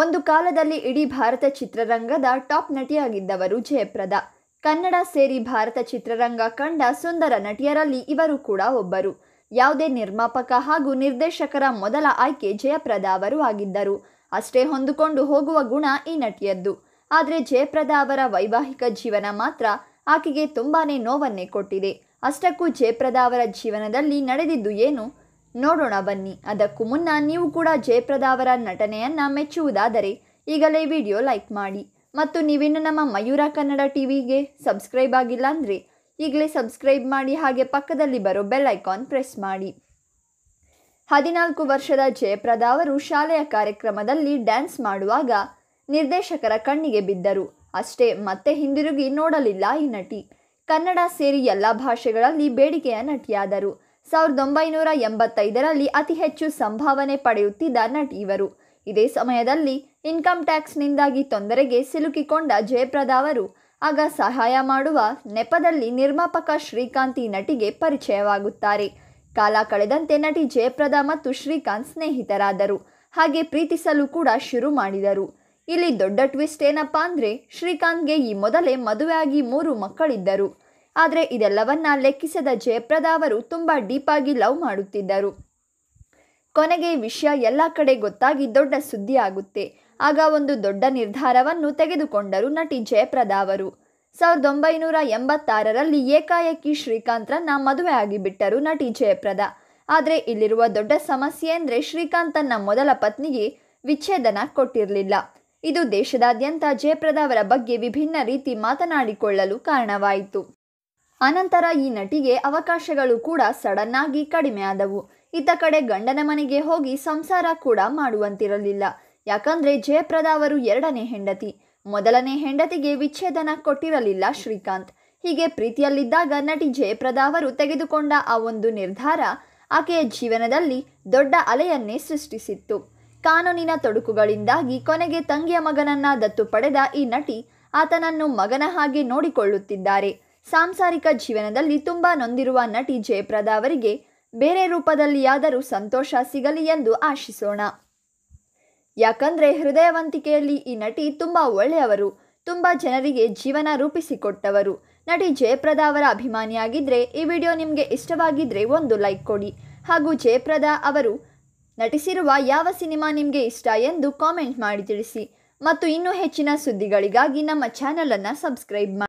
ಒಂದು ಕಾಲದಲ್ಲಿ ಇಡೀ ಭಾರತ ಚಿತ್ರರಂಗದ ಟಾಪ್ ನಟಿಯಾಗಿದ್ದವರು ಜಯಪ್ರದ ಕನ್ನಡ ಸೇರಿ ಭಾರತ ಚಿತ್ರರಂಗ ಕಂಡ ಸುಂದರ ನಟಿಯರಲ್ಲಿ ಇವರು ಕೂಡ ಒಬ್ಬರು ಯಾವುದೇ ನಿರ್ಮಾಪಕ ಹಾಗೂ ನಿರ್ದೇಶಕರ ಮೊದಲ ಆಯ್ಕೆ ಜಯಪ್ರದ ಅವರು ಆಗಿದ್ದರು ಅಷ್ಟೇ ಹೊಂದಿಕೊಂಡು ಹೋಗುವ ಗುಣ ಈ ನಟಿಯದ್ದು ಆದರೆ ಜಯಪ್ರದ ಅವರ ವೈವಾಹಿಕ ಜೀವನ ಮಾತ್ರ ಆಕೆಗೆ ತುಂಬಾನೇ ನೋವನ್ನೇ ಕೊಟ್ಟಿದೆ ಅಷ್ಟಕ್ಕೂ ಜಯಪ್ರದ ಅವರ ಜೀವನದಲ್ಲಿ ನಡೆದಿದ್ದು ಏನು ನೋಡೋಣ ಬನ್ನಿ ಅದಕ್ಕೂ ಮುನ್ನ ನೀವು ಕೂಡ ಜಯಪ್ರದಾ ಅವರ ನಟನೆಯನ್ನು ಮೆಚ್ಚುವುದಾದರೆ ಈಗಲೇ ವಿಡಿಯೋ ಲೈಕ್ ಮಾಡಿ ಮತ್ತು ನೀವಿನ್ನು ನಮ್ಮ ಮಯೂರ ಕನ್ನಡ ಟಿ ವಿಗೆ ಸಬ್ಸ್ಕ್ರೈಬ್ ಆಗಿಲ್ಲ ಅಂದರೆ ಈಗಲೇ ಸಬ್ಸ್ಕ್ರೈಬ್ ಮಾಡಿ ಹಾಗೆ ಪಕ್ಕದಲ್ಲಿ ಬರೋ ಬೆಲ್ ಐಕಾನ್ ಪ್ರೆಸ್ ಮಾಡಿ ಹದಿನಾಲ್ಕು ವರ್ಷದ ಜಯಪ್ರದಾ ಅವರು ಶಾಲೆಯ ಕಾರ್ಯಕ್ರಮದಲ್ಲಿ ಡ್ಯಾನ್ಸ್ ಮಾಡುವಾಗ ನಿರ್ದೇಶಕರ ಕಣ್ಣಿಗೆ ಬಿದ್ದರು ಅಷ್ಟೇ ಮತ್ತೆ ಹಿಂದಿರುಗಿ ನೋಡಲಿಲ್ಲ ಈ ನಟಿ ಕನ್ನಡ ಸೇರಿ ಎಲ್ಲ ಭಾಷೆಗಳಲ್ಲಿ ಬೇಡಿಕೆಯ ನಟಿಯಾದರು ಸಾವಿರದ ಒಂಬೈನೂರ ಎಂಬತ್ತೈದರಲ್ಲಿ ಅತಿ ಹೆಚ್ಚು ಸಂಭಾವನೆ ಪಡೆಯುತ್ತಿದ್ದ ನಟಿ ಇವರು ಇದೇ ಸಮಯದಲ್ಲಿ ಇನ್ಕಮ್ ಟ್ಯಾಕ್ಸ್ನಿಂದಾಗಿ ತೊಂದರೆಗೆ ಸಿಲುಕಿಕೊಂಡ ಜಯಪ್ರದ ಅವರು ಆಗ ಸಹಾಯ ಮಾಡುವ ನೆಪದಲ್ಲಿ ನಿರ್ಮಾಪಕ ಶ್ರೀಕಾಂತ್ ಈ ನಟಿಗೆ ಪರಿಚಯವಾಗುತ್ತಾರೆ ಕಾಲ ಕಳೆದಂತೆ ನಟಿ ಜಯಪ್ರದ ಮತ್ತು ಶ್ರೀಕಾಂತ್ ಸ್ನೇಹಿತರಾದರು ಹಾಗೆ ಪ್ರೀತಿಸಲು ಕೂಡ ಶುರು ಮಾಡಿದರು ಇಲ್ಲಿ ದೊಡ್ಡ ಟ್ವಿಸ್ಟ್ ಏನಪ್ಪಾ ಅಂದರೆ ಶ್ರೀಕಾಂತ್ಗೆ ಈ ಮೊದಲೇ ಮದುವೆಯಾಗಿ ಮೂರು ಮಕ್ಕಳಿದ್ದರು ಆದರೆ ಇದೆಲ್ಲವನ್ನ ಲೆಕ್ಕಿಸದ ಜಯಪ್ರದ ಅವರು ತುಂಬ ಡೀಪಾಗಿ ಲವ್ ಮಾಡುತ್ತಿದ್ದರು ಕೊನೆಗೆ ವಿಷಯ ಎಲ್ಲ ಕಡೆ ಗೊತ್ತಾಗಿ ದೊಡ್ಡ ಸುದ್ದಿ ಆಗುತ್ತೆ ಆಗ ಒಂದು ದೊಡ್ಡ ನಿರ್ಧಾರವನ್ನು ತೆಗೆದುಕೊಂಡರು ನಟಿ ಜಯಪ್ರದ ಅವರು ಸಾವಿರದ ಒಂಬೈನೂರ ಎಂಬತ್ತಾರರಲ್ಲಿ ಏಕಾಏಕಿ ಶ್ರೀಕಾಂತ್ರನ್ನ ಮದುವೆ ಆಗಿಬಿಟ್ಟರು ನಟಿ ಜಯಪ್ರದ ಆದರೆ ಇಲ್ಲಿರುವ ದೊಡ್ಡ ಸಮಸ್ಯೆ ಅಂದರೆ ಶ್ರೀಕಾಂತ್ ತನ್ನ ಮೊದಲ ಪತ್ನಿಗೆ ವಿಚ್ಛೇದನ ಕೊಟ್ಟಿರಲಿಲ್ಲ ಇದು ದೇಶದಾದ್ಯಂತ ಜಯಪ್ರದ ಅವರ ಬಗ್ಗೆ ವಿಭಿನ್ನ ರೀತಿ ಮಾತನಾಡಿಕೊಳ್ಳಲು ಕಾರಣವಾಯಿತು ಅನಂತರ ಈ ನಟಿಗೆ ಅವಕಾಶಗಳು ಕೂಡ ಸಡನ್ ಆಗಿ ಕಡಿಮೆ ಆದವು ಇತ್ತ ಕಡೆ ಗಂಡನ ಮನೆಗೆ ಹೋಗಿ ಸಂಸಾರ ಕೂಡ ಮಾಡುವಂತಿರಲಿಲ್ಲ ಯಾಕಂದ್ರೆ ಜಯಪ್ರದಾ ಅವರು ಎರಡನೇ ಹೆಂಡತಿ ಮೊದಲನೇ ಹೆಂಡತಿಗೆ ವಿಚ್ಛೇದನ ಕೊಟ್ಟಿರಲಿಲ್ಲ ಶ್ರೀಕಾಂತ್ ಹೀಗೆ ಪ್ರೀತಿಯಲ್ಲಿದ್ದಾಗ ನಟಿ ಜಯಪ್ರದಾ ಅವರು ತೆಗೆದುಕೊಂಡ ಆ ಒಂದು ನಿರ್ಧಾರ ಆಕೆಯ ಜೀವನದಲ್ಲಿ ದೊಡ್ಡ ಅಲೆಯನ್ನೇ ಸೃಷ್ಟಿಸಿತ್ತು ಕಾನೂನಿನ ತೊಡಕುಗಳಿಂದಾಗಿ ಕೊನೆಗೆ ತಂಗಿಯ ಮಗನನ್ನ ದತ್ತು ಪಡೆದ ಈ ನಟಿ ಆತನನ್ನು ಮಗನ ಹಾಗೆ ನೋಡಿಕೊಳ್ಳುತ್ತಿದ್ದಾರೆ ಸಾಂಸಾರಿಕ ಜೀವನದಲ್ಲಿ ತುಂಬ ನೊಂದಿರುವ ನಟಿ ಜಯಪ್ರದಾ ಅವರಿಗೆ ಬೇರೆ ರೂಪದಲ್ಲಿಯಾದರೂ ಸಂತೋಷ ಸಿಗಲಿ ಎಂದು ಆಶಿಸೋಣ ಯಾಕಂದರೆ ಹೃದಯವಂತಿಕೆಯಲ್ಲಿ ಈ ನಟಿ ತುಂಬ ಒಳ್ಳೆಯವರು ತುಂಬ ಜನರಿಗೆ ಜೀವನ ರೂಪಿಸಿಕೊಟ್ಟವರು ನಟಿ ಜಯಪ್ರದಾ ಅವರ ಅಭಿಮಾನಿಯಾಗಿದ್ದರೆ ಈ ವಿಡಿಯೋ ನಿಮಗೆ ಇಷ್ಟವಾಗಿದ್ರೆ ಒಂದು ಲೈಕ್ ಕೊಡಿ ಹಾಗೂ ಜಯಪ್ರದಾ ಅವರು ನಟಿಸಿರುವ ಯಾವ ಸಿನಿಮಾ ನಿಮಗೆ ಇಷ್ಟ ಎಂದು ಕಾಮೆಂಟ್ ಮಾಡಿ ತಿಳಿಸಿ ಮತ್ತು ಇನ್ನೂ ಹೆಚ್ಚಿನ ಸುದ್ದಿಗಳಿಗಾಗಿ ನಮ್ಮ ಚಾನಲನ್ನು ಸಬ್ಸ್ಕ್ರೈಬ್ ಮಾಡಿ